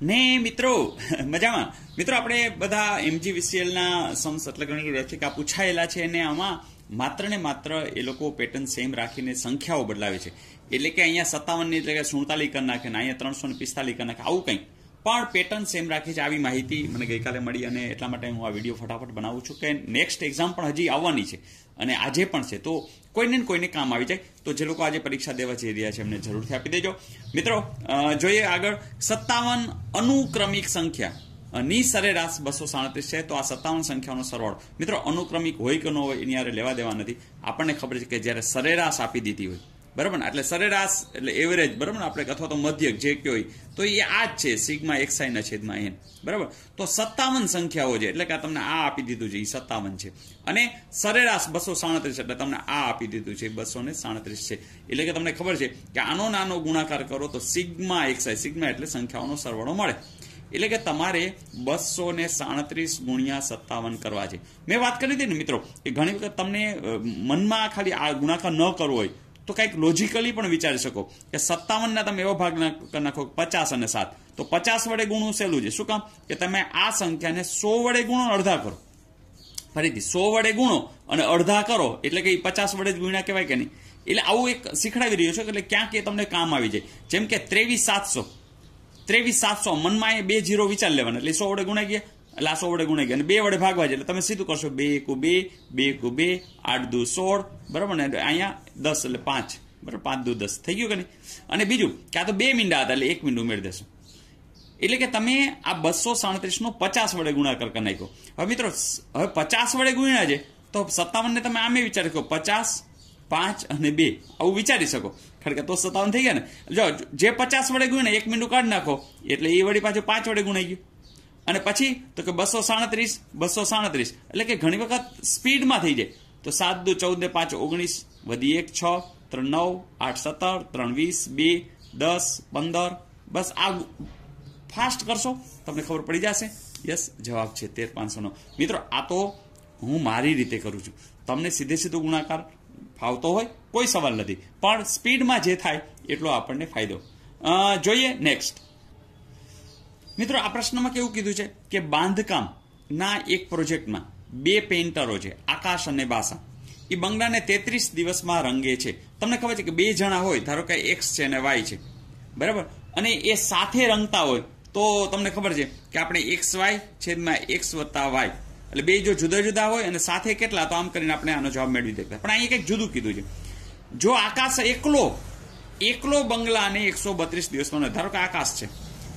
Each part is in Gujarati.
ને મિત્રો મજામાં મિત્રો આપણે બધા એમજી વિસીએલના સમ સટલગણી રેફિકા પૂછાયેલા છે અને આમાં માત્ર ને માત્ર એ લોકો પેટર્ન સેમ રાખીને સંખ્યાઓ બદલાવે છે એટલે કે અહીંયા સત્તાવનની જગ્યાએ સુડતાલીસ કરી નાખે ને અહીંયા ત્રણસો ને પિસ્તાલીસ કરી નાખે આવું કંઈ પણ પેટર્ન સેમ રાખી છે આવી માહિતી મને ગઈકાલે મળી અને એટલા માટે હું આ વિડીયો ફટાફટ બનાવું છું કે નેક્સ્ટ એક્ઝામ પણ હજી આવવાની છે અને આજે પણ છે તો કોઈને કોઈને કામ આવી જાય તો જે લોકો આજે પરીક્ષા દેવા જઈ રહ્યા છે એમને જરૂરથી આપી દેજો મિત્રો જોઈએ આગળ સત્તાવન અનુક્રમિક સંખ્યા ની સરેરાશ બસો સાડત્રીસ છે તો આ સત્તાવન સંખ્યાનો સરવાળો મિત્રો અનુક્રમિક હોય કે ન હોય એની યારે લેવા દેવા નથી આપણને ખબર છે કે જ્યારે સરેરાશ આપી દીધી હોય બરાબર ને એટલે સરેરાશ એટલે એવરેજ બરાબર આપણે અથવા તો મધ્યક જે કયો હોય તો એ આ જ છે સિગ્મા એક્સાઈના છેદમાં એન બરાબર તો સત્તાવન સંખ્યાઓ છે એટલે કે તમને આ આપી દીધું છે એ સત્તાવન છે અને સરેરાશ બસો સાડત્રીસ એટલે તમને આ આપી દીધું છે બસો ને સાડત્રીસ છે એટલે કે તમને ખબર છે કે આનો નાનો ગુણાકાર કરો તો સિગ્મા એક્સાઈ સિગ્મા એટલે સંખ્યાઓનો સરવાળો મળે એટલે કે તમારે બસો ને સાડત્રીસ ગુણ્યા સત્તાવન કરવા છે મેં વાત કરી હતી ને મિત્રો કે ઘણી વખત તમને મનમાં ખાલી આ ગુણાકાર ન કરવો હોય તો કંઈક લોજિકલી પણ વિચારી શકો કે સત્તાવનના તમે એવો ભાગ નાખો પચાસ અને સાત તો પચાસ વડે ગુણવું સહેલું છે શું કામ કે તમે આ સંખ્યાને સો વડે ગુણો અડધા કરો ફરીથી સો વડે ગુણો અને અડધા કરો એટલે કે એ પચાસ વડે જ ગુણ્યા કહેવાય કે નહીં એટલે આવું એક શીખડાવી રહ્યો છે એટલે ક્યાંક એ તમને કામ આવી જાય જેમ કે ત્રેવીસ સાતસો ત્રેવીસ સાતસો મનમાં એ બે જીરો વિચાર લેવાના એટલે સો વડે ગુણાઈ ગયા એટલે આ સો વડે ગુણાઈ ગયા અને બે વડે ભાગવા જાય એટલે તમે સીધું કરશો બે એકુ બે બે એકુ બે આઠ દુ સોળ બરાબર ને અહીંયા દસ એટલે પાંચ બરાબર પાંચ દુ દસ થઈ ગયું કે નહીં અને બીજું કે આ તો બે મીંડા હતા એટલે એક મીંડું ઉમેરી દેશો એટલે કે તમે આ બસો સાડત્રીસનો પચાસ વડે ગુણાકાર કરી નાખ્યો હવે મિત્રો હવે પચાસ વડે ગુણ્યા છે તો સત્તાવનને તમે આમે વિચારી શકો પચાસ પાંચ અને બે આવું વિચારી શકો ખરેખર તો સત્તાવન થઈ ગયા ને જો જે પચાસ વડે ગુણ્યા એક મીંડું કાઢી નાખો એટલે એ વળી પાછું પાંચ વડે ગુણાઈ ગયું અને પછી તો કે બસો સાડત્રીસ બસો સાડત્રીસ એટલે કે ઘણી વખત સ્પીડમાં થઈ જાય તો સાત દુ ચૌદ ને પાંચ ઓગણીસ વધી એક છ ત્રણ નવ આઠ સત્તર ત્રણ વીસ બે દસ પંદર બસ આ ફાસ્ટ કરશો તમને ખબર પડી જશે યસ જવાબ છે તેર પાંચસોનો મિત્રો આ તો હું મારી રીતે કરું છું તમને સીધે સીધો ગુણાકાર ફાવતો હોય કોઈ સવાલ નથી પણ સ્પીડમાં જે થાય એટલો આપણને ફાયદો જોઈએ નેક્સ્ટ મિત્રો આ પ્રશ્નમાં કેવું કીધું છે કે બાંધકામ ના એક પ્રોજેક્ટમાં બે પેન્ટરો છે આકાશ અને બાસા એ બંગલાને તેત્રીસ દિવસમાં રંગે છે તમને ખબર છે કે બે જણા હોય ધારો કે એક્સ છે અને વાય છે બરાબર અને એ સાથે રંગતા હોય તો તમને ખબર છે કે આપણે એક્સ વાય છેદમાં એક્સ વત્તા વાય એટલે બે જો જુદા જુદા હોય અને સાથે કેટલા તો આમ કરીને આપણે આનો જવાબ મેળવી દેતા પણ અહીંયા કંઈક જુદું કીધું છે જો આકાશ એકલો એકલો બંગલાને એકસો બત્રીસ દિવસમાં ધારો કે આકાશ છે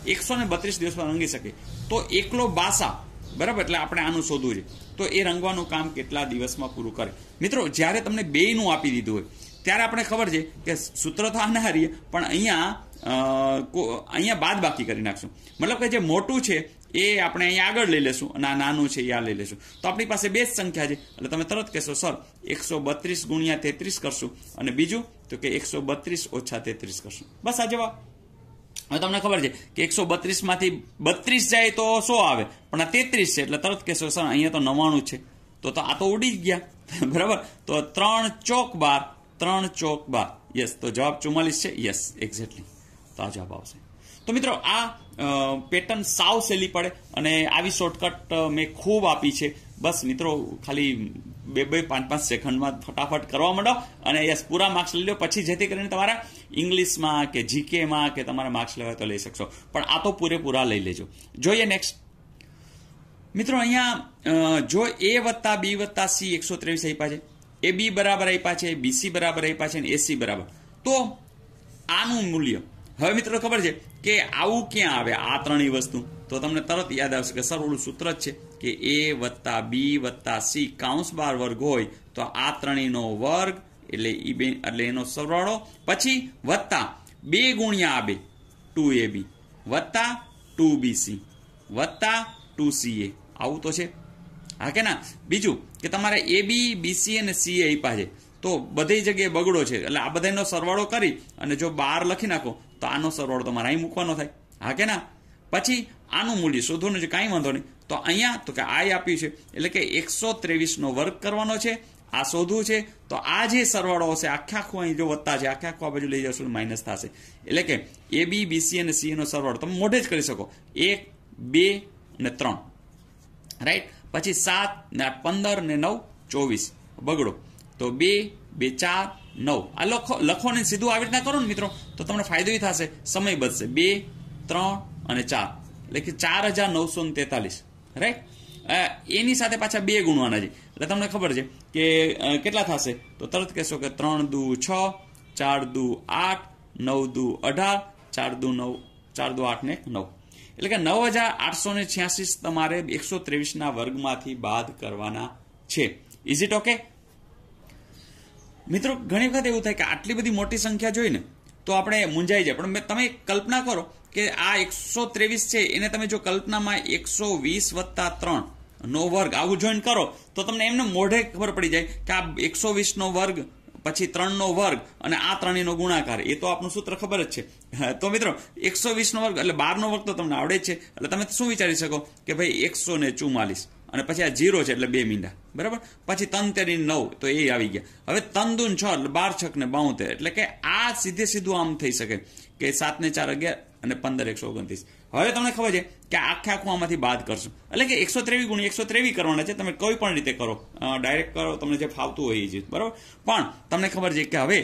એકસો ને બત્રીસ દિવસમાં રંગી શકે તો એકલો બાસા બરાબર એટલે આપણે આનું શોધવું છે તો એ રંગવાનું કામ કેટલા દિવસમાં પૂરું કરે મિત્રો જ્યારે તમને બેયનું આપી દીધું હોય ત્યારે આપણે ખબર છે કે સૂત્ર તો આનાહારીએ પણ અહીંયા અહીંયા બાદ બાકી કરી નાખશું મતલબ કે જે મોટું છે એ આપણે અહીંયા આગળ લઈ લેશું અને આ નાનું છે એ આ લઈ લેશું તો આપણી પાસે બે જ સંખ્યા છે એટલે તમે તરત કહેશો સર એકસો બત્રીસ ગુણ્યા તેત્રીસ કરશું અને બીજું તો કે એકસો બત્રીસ ઓછા તેત્રીસ કરશું બસ આ જવાબ હવે તમને ખબર છે કે એકસો બત્રીસમાંથી બત્રીસ જાય તો શું આવે પણ આ તેત્રીસ છે એટલે તરત કહેશો સર અહીંયા તો નવાણું છે તો આ તો ઉડી જ ગયા બરાબર તો ત્રણ ચોક બાર ત્રણ ચોક બાર યસ તો જવાબ ચુમ્માલીસ છે યસ એક્ઝેક્ટલી તો આ જવાબ આવશે તો મિત્રો આ પેટર્ન સાવ સહેલી પડે અને આવી શોર્ટકટ મેં ખૂબ આપી છે બસ મિત્રો ખાલી બે બે પાંચ પાંચ સેકન્ડમાં ફટાફટ કરવા માંડો અને યસ પૂરા માર્ક્સ લઈ લો પછી જેથી કરીને તમારા ઇંગ્લિશમાં કે જીકેમાં કે તમારા માર્ક્સ લેવા તો લઈ શકશો પણ આ તો પૂરેપૂરા લઈ લેજો જોઈએ નેક્સ્ટ મિત્રો અહીંયા જો એ વત્તા બી વત્તા સી એકસો ત્રેવીસ આપ્યા છે એ બી બરાબર આપ્યા છે બીસી બરાબર આપ્યા છે ને એસી બરાબર તો આનું મૂલ્ય હવે મિત્રો ખબર છે કે આવું ક્યાં આવે આ ત્રણેય વસ્તુ તો તમને તરત યાદ આવશે કે સરળ સૂત્ર જ છે કે એ વત્તા બી વત્તા સી કાઉન્સ બાર વર્ગ હોય તો આ ત્રણેયનો વર્ગ એટલે ઈ બે એટલે એનો સરવાળો પછી વત્તા બે ગુણ્યા આ બે ટુ એ બી વત્તા ટુ બીસી વત્તા ટુ સી એ આવું તો છે હા કે ના બીજું કે તમારે એ બી બીસી અને સી એ આપ્યા છે તો બધી જગ્યાએ બગડો છે એટલે આ બધાનો સરવાળો કરી અને જો બાર લખી નાખો તો આનો સરવાળો તમારે અહીં મૂકવાનો થાય હા કે ના પછી આનું મૂલ્ય શોધવાનું છે કાંઈ વાંધો નહીં તો અહીંયા તો કે આઈ આપ્યું છે એટલે કે એકસો ત્રેવીસનો વર્ગ કરવાનો છે આ શોધવું છે તો આ જે સરવાળો હશે આખે આખું અહીં જો વધતા છે આખે આખું આ બાજુ લઈ જશું માઇનસ થશે એટલે કે એ બી બીસી અને સીએનો સરવાળો તમે મોઢે જ કરી શકો એક બે ને ત્રણ રાઈટ પછી સાત ને પંદર ને નવ ચોવીસ બગડો તો બે બે ચાર નવ આ લખો લખો ને સીધું આવી રીતના કરો ને મિત્રો તો તમને ફાયદો થશે સમય બચશે બે ત્રણ અને ચાર એટલે કે ચાર હજાર નવસો ને તેતાલીસ રાઈટ એની સાથે પાછા બે ગુણવાના છે એટલે તમને ખબર છે કે કેટલા થશે તો તરત કહેશો કે ત્રણ દુ છ ચાર દુ આઠ નવ દુ અઢાર ચાર દુ નવ ચાર દુ આઠ ને નવ એટલે કે નવ હજાર આઠસો ને છ્યાસી તમારે એકસો ત્રેવીસના વર્ગમાંથી બાદ કરવાના છે ઇઝ ઇટ ઓકે મિત્રો ઘણી વખત એવું થાય કે આટલી બધી મોટી સંખ્યા જોઈને તો આપણે મૂંઝાઈ જાય પણ તમે કલ્પના કરો કે આ એકસો ત્રેવીસ છે એને તમે જો કલ્પનામાં એકસો વીસ વત્તા ત્રણ નો વર્ગ આવું જોઈન કરો તો તમને એમને મોઢે ખબર પડી જાય કે આ એકસો વીસનો વર્ગ પછી ત્રણનો વર્ગ અને આ ત્રણેયનો ગુણાકાર એ તો આપણું સૂત્ર ખબર જ છે તો મિત્રો એકસો વીસનો વર્ગ એટલે બારનો વર્ગ તો તમને આવડે છે એટલે તમે શું વિચારી શકો કે ભાઈ એકસો ને ચુમ્માલીસ અને પછી આ જીરો છે એટલે બે મીંડા બરાબર પછી તન તેરી નવ તો એ આવી ગયા હવે તન છ એટલે બાર છક ને બાઉતેર એટલે કે આ સીધે સીધું આમ થઈ શકે કે સાત ને ચાર અગિયાર અને પંદર એકસો ઓગણત્રીસ હવે તમને ખબર છે કે આખે આખું આમાંથી બાદ કરશો એટલે કે એકસો ત્રેવીસ ગુણી એકસો ત્રેવીસ કરવાના છે તમે કોઈ પણ રીતે કરો ડાયરેક્ટ કરો તમને જે ફાવતું હોય એ જ બરાબર પણ તમને ખબર છે કે હવે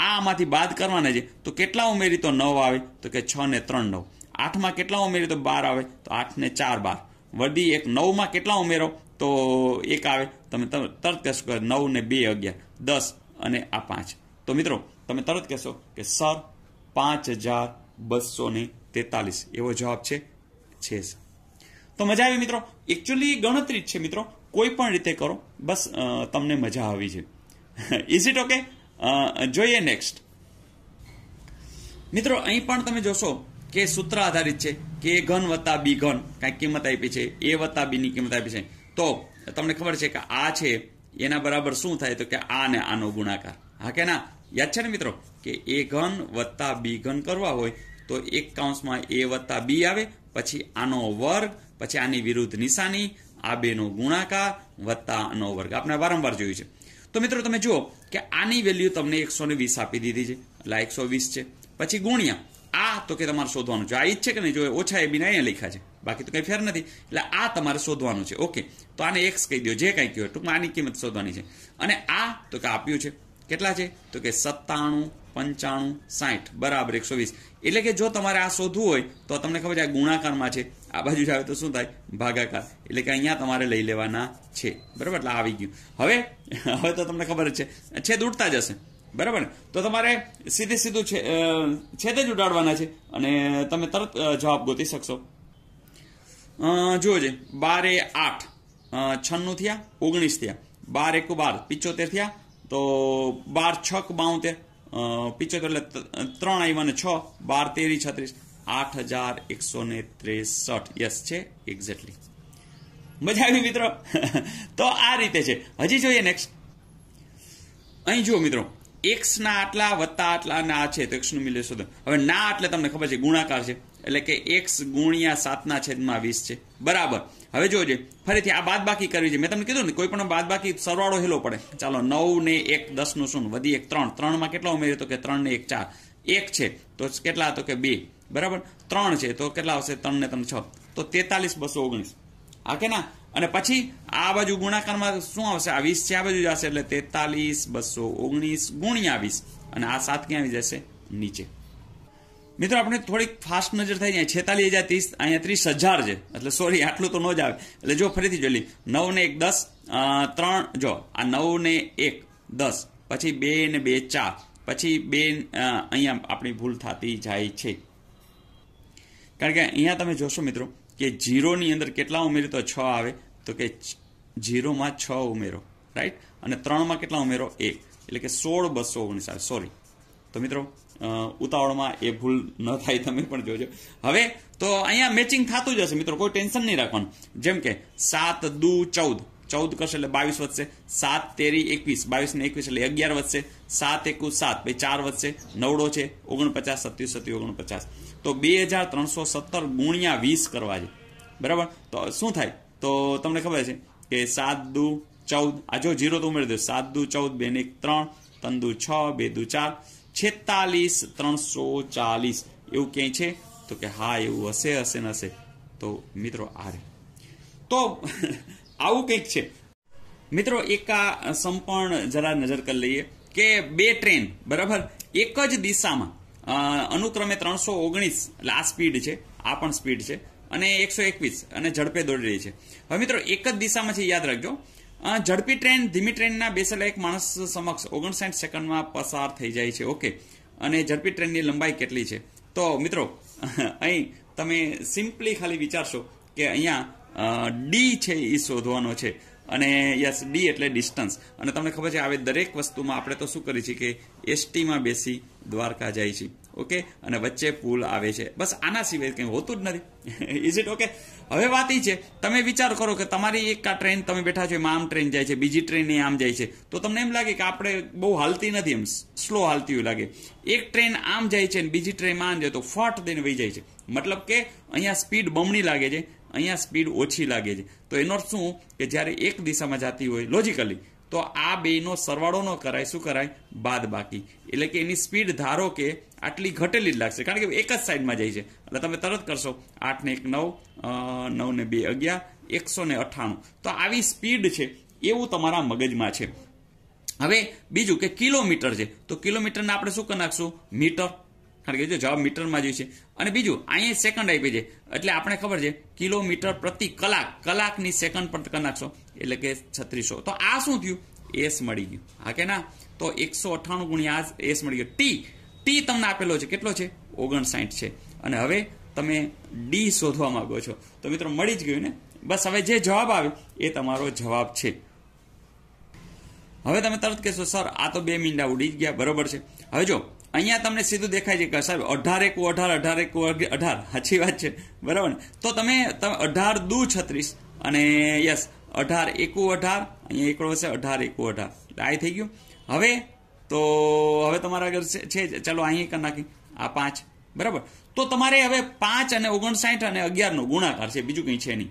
આ આમાંથી બાદ કરવાના છે તો કેટલા ઉમેરી તો નવ આવે તો કે છ ને ત્રણ નવ આઠમાં કેટલા ઉમેરી તો બાર આવે તો આઠ ને ચાર બાર વડી એક નવમાં કેટલા ઉમેરો તો એક આવે તમે તરત કહેશો કે નવ ને બે અગિયાર દસ અને આ પાંચ તો મિત્રો તમે તરત કહેશો કે સર પાંચ હજાર બસો ને તેતાલીસ એવો જવાબ છે છે તો મજા આવી મિત્રો એકચ્યુઅલી ગણતરી જ છે મિત્રો કોઈ પણ રીતે કરો બસ તમને મજા આવી છે ઇઝ ઇટ ઓકે જોઈએ નેક્સ્ટ મિત્રો અહીં પણ તમે જોશો કે સૂત્ર આધારિત છે કે એ ઘન વત્તા બી ઘન કાંઈક કિંમત આપી છે એ વત્તા બીની કિંમત આપી છે તો તમને ખબર છે કે આ છે એના બરાબર શું થાય તો કે આ ને આનો ગુણાકાર હા કે ના યાદ છે ને મિત્રો કે એ ઘન વત્તા બી ઘન કરવા હોય તો એક કાઉન્સમાં એ વત્તા બી આવે પછી આનો વર્ગ પછી આની વિરુદ્ધ નિશાની આ બેનો ગુણાકાર વત્તા આનો વર્ગ આપણે વારંવાર જોયું છે તો મિત્રો તમે જુઓ કે આની વેલ્યુ તમને એકસો વીસ આપી દીધી છે એટલે એકસો વીસ છે પછી ગુણ્યા આ તો કે તમારે શોધવાનું છે આ ઈચ્છે કે નહીં જો ઓછા એ બીના અહીંયા લખ્યા છે બાકી તો કંઈ ફેર નથી એટલે આ તમારે શોધવાનું છે ઓકે તો આને એક્સ કહી દો જે કંઈ કહ્યું ટૂંકમાં આની કિંમત શોધવાની છે અને આ તો કે આપ્યું છે કેટલા છે તો કે સત્તાણું પંચાણું સાઠ બરાબર એકસો વીસ એટલે કે જો તમારે આ શોધવું હોય તો તમને ખબર છે આ ગુણાકારમાં છે આ બાજુ આવે તો શું થાય ભાગાકાર એટલે કે અહીંયા તમારે લઈ લેવાના છે બરાબર એટલે આવી ગયું હવે હવે તો તમને ખબર છે છેદ ઉડતા જશે બરાબર ને તો તમારે સીધે સીધું છે છેદે જ ઉડાડવાના છે અને તમે તરત જવાબ ગોતી શકશો જુઓ જે બાર એ આઠ છન્નું થયા ઓગણીસ થયા બાર એક બાર પિચોતેર થયા તો બાર છક બાઉતેર પિચોતેર એટલે ત્રણ આવ્યા ને છ બાર તેરી છત્રીસ આઠ હજાર એકસો ને ત્રેસઠ યસ છે એક્ઝેક્ટલી મજા આવી મિત્રો તો આ રીતે છે હજી જોઈએ નેક્સ્ટ અહીં જુઓ મિત્રો એક્સના આટલા વત્તા આટલા ના છે તો એક્સનું મૂલ્ય શોધો હવે ના એટલે તમને ખબર છે ગુણાકાર છે એટલે કે એક્સ ગુણ્યા સાતના છેદમાં વીસ છે બરાબર હવે જોજે ફરીથી આ બાદબાકી કરવી છે મેં તમને કીધું ને કોઈ પણ બાદ બાકી સરવાળો હેલો પડે ચાલો નવ ને એક દસનું શું વધી એક ત્રણ ત્રણમાં કેટલો ઉમેર્યો તો કે ત્રણ ને એક ચાર એક છે તો કેટલા તો કે બે બરાબર ત્રણ છે તો કેટલા આવશે ત્રણ ને ત્રણ છ તો તેતાલીસ બસો ઓગણીસ હા કે ના અને પછી આ બાજુ ગુણાકારમાં શું આવશે આ વીસ છે આ બાજુ જશે એટલે તેતાલીસ બસો ઓગણીસ ગુણ્યા વીસ અને આ સાત ક્યાં આવી જશે નીચે મિત્રો આપણે થોડીક ફાસ્ટ નજર થઈ જાય છેતાલીસ હજાર ત્રીસ અહીંયા ત્રીસ હજાર છે એટલે સોરી આટલું તો ન જ આવે એટલે જો ફરીથી જોઈ લઈ નવ ને એક દસ ત્રણ જો આ નવ ને એક દસ પછી બે ને બે ચાર પછી બે અહીંયા આપણી ભૂલ થતી જાય છે કારણ કે અહીંયા તમે જોશો મિત્રો કે જીરોની અંદર કેટલા ઉમેરો તો છ આવે તો કે જીરોમાં છ ઉમેરો રાઈટ અને ત્રણમાં કેટલા ઉમેરો એક એટલે કે સોળ બસો ઓગણીસ આવે સોરી તો મિત્રો ઉતાવળમાં એ ભૂલ ન થાય તમે પણ જોજો હવે તો અહીંયા મેચિંગ થતું જ હશે મિત્રો કોઈ ટેન્શન નહીં રાખવાનું જેમ કે સાત દુ ચૌદ ચૌદ કરશે એટલે બાવીસ વધશે સાત તેરી એકવીસ બાવીસ ને એકવીસ એટલે અગિયાર વધશે સાત એકુ સાત પછી ચાર વધશે નવડો છે ઓગણપચાસ સત્યાવીસ સત્યુ ઓગણપચાસ તો બે હજાર ત્રણસો સત્તર ગુણ્યા વીસ કરવા છે બરાબર તો શું થાય તો તમને ખબર છે કે સાત દુ ચૌદ આ જો જીરો તો ઉમેરી દો સાત દુ ચૌદ બે ને એક ત્રણ ત્રણ દુ છ બે દુ ચાર છેતાલીસ ત્રણસો ચાલીસ એવું ક્યાંય છે તો કે હા એવું હશે હશે ને હશે તો મિત્રો આ તો આવું કંઈક છે મિત્રો એક આ સંપણ જરા નજર કરી લઈએ કે બે ટ્રેન બરાબર એક જ દિશામાં અનુક્રમે ત્રણસો ઓગણીસ એટલે આ સ્પીડ છે આ પણ સ્પીડ છે અને એકસો એકવીસ અને ઝડપે દોડી રહી છે હવે મિત્રો એક જ દિશામાં છે યાદ રાખજો ઝડપી ટ્રેન ધીમી ટ્રેનના બેસેલા એક માણસ સમક્ષ ઓગણસાઠ સેકન્ડમાં પસાર થઈ જાય છે ઓકે અને ઝડપી ટ્રેનની લંબાઈ કેટલી છે તો મિત્રો અહીં તમે સિમ્પલી ખાલી વિચારશો કે અહીંયા ડી છે એ શોધવાનો છે અને યસ ડી એટલે ડિસ્ટન્સ અને તમને ખબર છે આવે દરેક વસ્તુમાં આપણે તો શું કરીએ છીએ કે એસટીમાં બેસી દ્વારકા જાય છે ઓકે અને વચ્ચે પુલ આવે છે બસ આના સિવાય કંઈ હોતું જ નથી ઇઝ ઇટ ઓકે હવે વાત એ છે તમે વિચાર કરો કે તમારી એક આ ટ્રેન તમે બેઠા છો એમાં આમ ટ્રેન જાય છે બીજી ટ્રેન એ આમ જાય છે તો તમને એમ લાગે કે આપણે બહુ હાલતી નથી એમ સ્લો હાલતી એવું લાગે એક ટ્રેન આમ જાય છે અને બીજી ટ્રેનમાં આમ જાય તો ફોટ દઈને વહી જાય છે મતલબ કે અહીંયા સ્પીડ બમણી લાગે છે અહીંયા સ્પીડ ઓછી લાગે છે તો એનો શું કે જ્યારે એક દિશામાં જતી હોય લોજિકલી તો આ બેનો સરવાળો ન કરાય શું કરાય બાદ બાકી એટલે કે એની સ્પીડ ધારો કે આટલી ઘટેલી જ લાગશે કારણ કે એક જ સાઈડમાં જાય છે એટલે તમે તરત કરશો આઠ ને એક નવ નવ ને બે અગિયાર એકસો ને અઠ્ઠાણું તો આવી સ્પીડ છે એવું તમારા મગજમાં છે હવે બીજું કે કિલોમીટર છે તો કિલોમીટરને આપણે શું કરી નાખશું મીટર કારણ કે જો જવાબ મીટરમાં જોઈ છે અને બીજું અહીંયા સેકન્ડ આપી છે એટલે આપણે ખબર છે કિલોમીટર પ્રતિ કલાક કલાકની સેકન્ડ પર નાખશો એટલે કે છત્રીસો તો આ શું થયું એસ મળી ગયું હા કે ના તો એકસો અઠ્ઠાણું ગુણ્યા એસ મળી ગયો ટી ટી તમને આપેલો છે કેટલો છે ઓગણસાઠ છે અને હવે તમે ડી શોધવા માંગો છો તો મિત્રો મળી જ ગયું ને બસ હવે જે જવાબ આવે એ તમારો જવાબ છે હવે તમે તરત કહેશો સર આ તો બે મીંડા ઉડી જ ગયા બરોબર છે હવે જો અહીંયા તમને સીધું દેખાય છે કે સાહેબ અઢાર એકુ અઢાર અઢાર એકુ અઢાર સાચી વાત છે બરાબર ને તો તમે અઢાર દુ છત્રીસ અને યસ અઢાર એકુ અઢાર અહીંયા એકડો હશે અઢાર એકુ અઢાર એટલે આ થઈ ગયું હવે તો હવે તમારા આગળ છે ચાલો અહીં કરી નાખી આ પાંચ બરાબર તો તમારે હવે પાંચ અને ઓગણસાઠ અને અગિયારનો ગુણાકાર છે બીજું કંઈ છે નહીં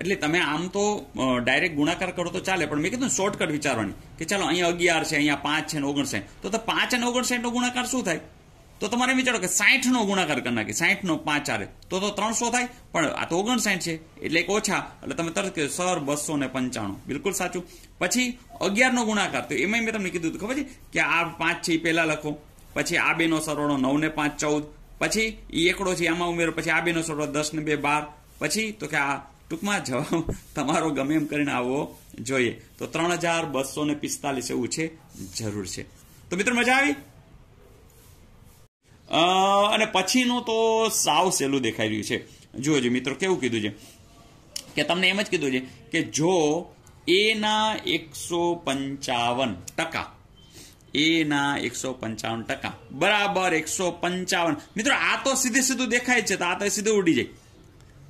એટલે તમે આમ તો ડાયરેક્ટ ગુણાકાર કરો તો ચાલે પણ મેં કીધું શોર્ટકટ વિચારવાની કે ચાલો અહીંયા અગિયાર છે અહીંયા પાંચ છે ને ઓગણસાઠ તો પાંચ અને ઓગણસાઠ નો ગુણાકાર શું થાય તો તમારે વિચારો કે સાઠ નો ગુણાકાર કરી નાખે સાઠ નો પાંચ આરે તો તો ત્રણસો થાય પણ આ તો ઓગણસાઠ છે એટલે એક ઓછા એટલે તમે તરત કહો સર બસો ને પંચાણું બિલકુલ સાચું પછી અગિયાર નો ગુણાકાર તો એમાં મેં તમને કીધું ખબર છે કે આ પાંચ છે એ પહેલા લખો પછી આ બેનો સરવાળો નવ ને પાંચ ચૌદ પછી એ એકડો છે આમાં ઉમેરો પછી આ બેનો સરવાળો દસ ને બે બાર પછી તો કે આ ટૂંકમાં જવાબ તમારો ગમે એમ કરીને આવવો જોઈએ તો ત્રણ હજાર બસો ને પિસ્તાલીસ એવું છે જરૂર છે તો મિત્રો મજા આવી અને પછીનું તો સાવ સહેલું દેખાઈ રહ્યું છે જોજો મિત્રો કેવું કીધું છે કે તમને એમ જ કીધું છે કે જો એના એકસો પંચાવન ટકા એના એકસો પંચાવન ટકા બરાબર એકસો પંચાવન મિત્રો આ તો સીધે સીધું દેખાય છે તો આ તો સીધું ઉડી જાય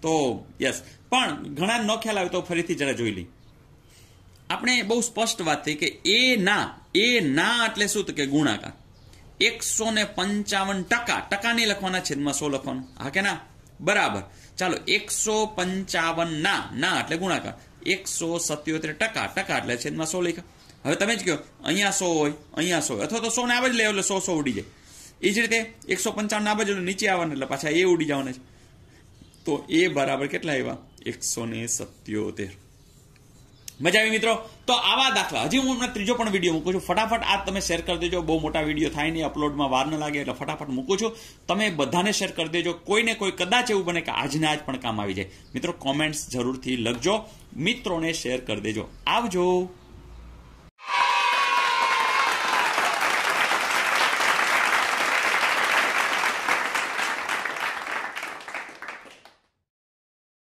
તો યસ પણ ઘણા ન ખ્યાલ આવે તો ફરીથી જરા જોઈ લઈ આપણે બહુ સ્પષ્ટ વાત થઈ કે એ ના એ ના એટલે શું તો કે ગુણાકાર એકસો ને પંચાવન ટકા ટકા નહીં લખવાના છેદમાં સો લખવાનું હા કે ના બરાબર ચાલો એકસો પંચાવન ના ના એટલે ગુણાકાર એકસો સત્યોતેર ટકા ટકા એટલે છેદમાં સો લખ્યા હવે તમે જ કહો અહીંયા સો હોય અહીંયા સો અથવા તો સો ને આવે જ લેવો એટલે સો સો ઉડી જાય એ જ રીતે એકસો પંચાવન આવે જ નીચે આવવાનું એટલે પાછા એ ઉડી જવાના છે તો એ બરાબર કેટલા આવ્યા એકસો ને સત્યોતેર મજા આવી મિત્રો તો આવા દાખલા હજી હું ત્રીજો પણ વિડીયો મૂકું છું ફટાફટ આ તમે શેર કરી દેજો બહુ મોટા વિડીયો થાય નહીં અપલોડમાં વાર ન લાગે એટલે ફટાફટ મૂકું છું તમે બધાને શેર કરી દેજો કોઈને કોઈ કદાચ એવું બને કે આજને આજ પણ કામ આવી જાય મિત્રો કોમેન્ટ્સ જરૂરથી લખજો મિત્રોને શેર કરી દેજો આવજો